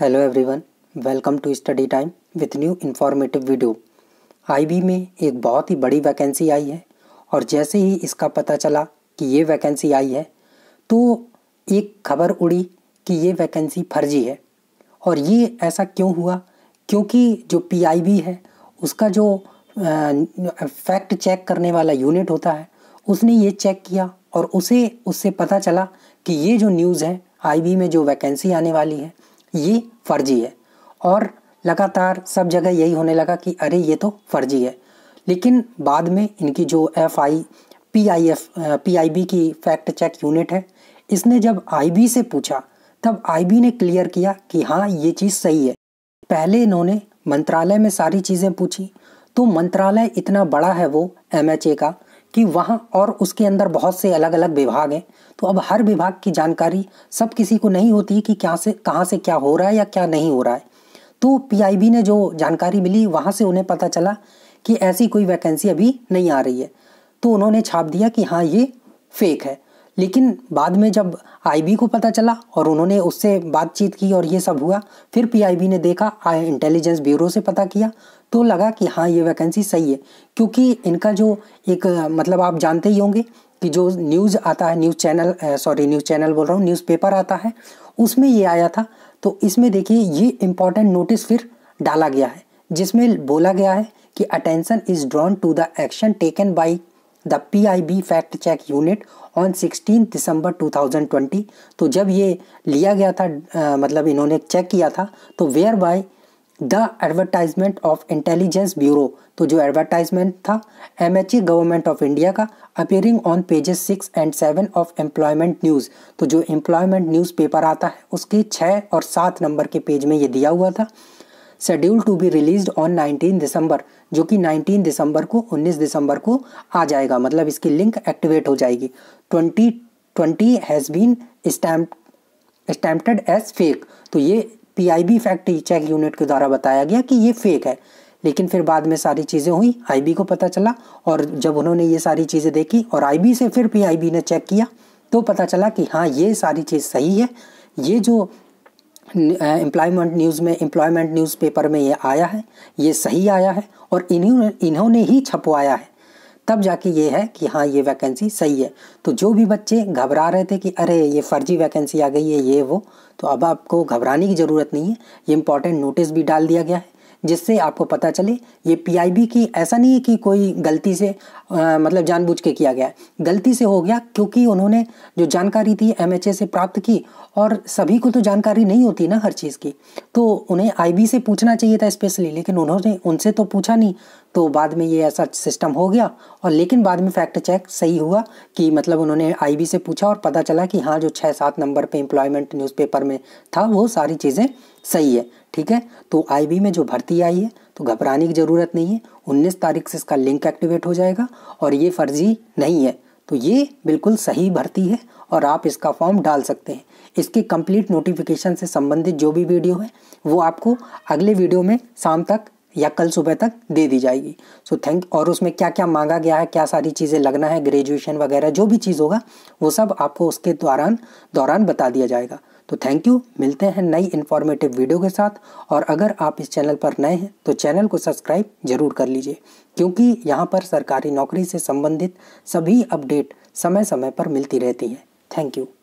hello everyone welcome to study time with new informative video IB में एक बहुत ही बड़ी वैकेंसी आई है और जैसे ही इसका पता चला कि ये वैकेंसी आई है तो एक खबर उड़ी कि ये वैकेंसी फर्जी है और ये ऐसा क्यों हुआ क्योंकि जो पीआईबी है उसका जो फैक्ट चेक करने वाला यूनिट होता है उसने ये चेक किया और उसे उससे पता चला कि ये जो न्यूज़ है आईबी में जो वैकेंसी आने वाली है ये फर्जी है और लगातार सब जगह यही होने लगा कि अरे ये तो फर्जी है लेकिन बाद में इनकी जो F I P I F P I B की फैक्ट चेक यूनिट है इसने जब आई बी से पूछा तब आई बी ने क्लियर किया कि हाँ ये चीज़ सही है पहले इन्होंने मंत्रालय में सारी चीज़ें पूछी तो मंत्रालय इतना बड़ा है वो एम एच ए का कि वहाँ और उसके अंदर बहुत से अलग अलग विभाग हैं तो अब हर विभाग की जानकारी सब किसी को नहीं होती कि क्या से कहाँ से क्या हो रहा है या क्या नहीं हो रहा है तो पीआईबी ने जो जानकारी मिली वहाँ से उन्हें पता चला कि ऐसी कोई वैकेंसी अभी नहीं आ रही है तो उन्होंने छाप दिया कि हाँ ये फेक है लेकिन बाद में जब आईबी को पता चला और उन्होंने उससे बातचीत की और ये सब हुआ फिर पीआईबी ने देखा आई इंटेलिजेंस ब्यूरो से पता किया तो लगा कि हाँ ये वैकेंसी सही है क्योंकि इनका जो एक मतलब आप जानते ही होंगे कि जो न्यूज़ आता है news channel sorry news channel बोल रहा हूँ न्यूज़पेपर आता है उसमें ये आया था तो इसमें देखिए ये इम्पॉर्टेंट नोटिस फिर डाला गया है जिसमें बोला गया है कि attention is drawn to the action taken by the PIB fact check unit on 16 December 2020 तो जब ये लिया गया था आ, मतलब इन्होंने चेक किया था तो where by the advertisement of intelligence bureau तो जो एडवर्टाइजमेंट था M H E government of India का appearing on pages six and seven of employment news तो जो एम्प्लॉयमेंट न्यूज़ पेपर आता है उसके छः और सात नंबर के पेज में ये दिया हुआ था schedule to be release on 19 December जो कि 19 दिसंबर को 19 दिसंबर को आ जाएगा मतलब इसकी लिंक एक्टिवेट हो जाएगी twenty twenty has been stamp stamped as fake तो ये पीआईबी फैक्ट चेक यूनिट के द्वारा बताया गया कि ये फेक है लेकिन फिर बाद में सारी चीज़ें हुई आईबी को पता चला और जब उन्होंने ये सारी चीज़ें देखी और आईबी से फिर पीआईबी ने चेक किया तो पता चला कि हाँ ये सारी चीज़ सही है ये जो एम्प्लॉयमेंट न्यूज़ में एम्प्लॉयमेंट न्यूज़ पेपर में ये आया है ये सही आया है और इन्हीं इन्होंने ही छपवाया है तब जाके ये है कि हाँ ये वैकेंसी सही है तो जो भी बच्चे घबरा रहे थे कि अरे ये फर्जी वैकेंसी आ गई है ये वो तो अब आपको घबराने की ज़रूरत नहीं है ये इंपॉर्टेंट नोटिस भी डाल दिया गया है जिससे आपको पता चले ये पीआईबी की ऐसा नहीं है कि कोई गलती से आ, मतलब जानबूझ के किया गया गलती से हो गया क्योंकि उन्होंने जो जानकारी थी एमएचए से प्राप्त की और सभी को तो जानकारी नहीं होती ना हर चीज़ की तो उन्हें आईबी से पूछना चाहिए था स्पेशली लेकिन उन्होंने उनसे तो पूछा नहीं तो बाद में ये ऐसा सिस्टम हो गया और लेकिन बाद में फैक्ट चेक सही हुआ कि मतलब उन्होंने आईबी से पूछा और पता चला कि हाँ जो छः सात नंबर पे एम्प्लॉयमेंट न्यूज़पेपर में था वो सारी चीज़ें सही है ठीक है तो आईबी में जो भर्ती आई है तो घबराने की ज़रूरत नहीं है उन्नीस तारीख से इसका लिंक एक्टिवेट हो जाएगा और ये फर्जी नहीं है तो ये बिल्कुल सही भर्ती है और आप इसका फॉर्म डाल सकते हैं इसके कंप्लीट नोटिफिकेशन से संबंधित जो भी वीडियो है वो आपको अगले वीडियो में शाम तक या कल सुबह तक दे दी जाएगी सो so थैंक और उसमें क्या क्या मांगा गया है क्या सारी चीज़ें लगना है ग्रेजुएशन वगैरह जो भी चीज़ होगा वो सब आपको उसके दौरान दौरान बता दिया जाएगा तो थैंक यू मिलते हैं नई इन्फॉर्मेटिव वीडियो के साथ और अगर आप इस चैनल पर नए हैं तो चैनल को सब्सक्राइब जरूर कर लीजिए क्योंकि यहाँ पर सरकारी नौकरी से संबंधित सभी अपडेट समय समय पर मिलती रहती हैं थैंक यू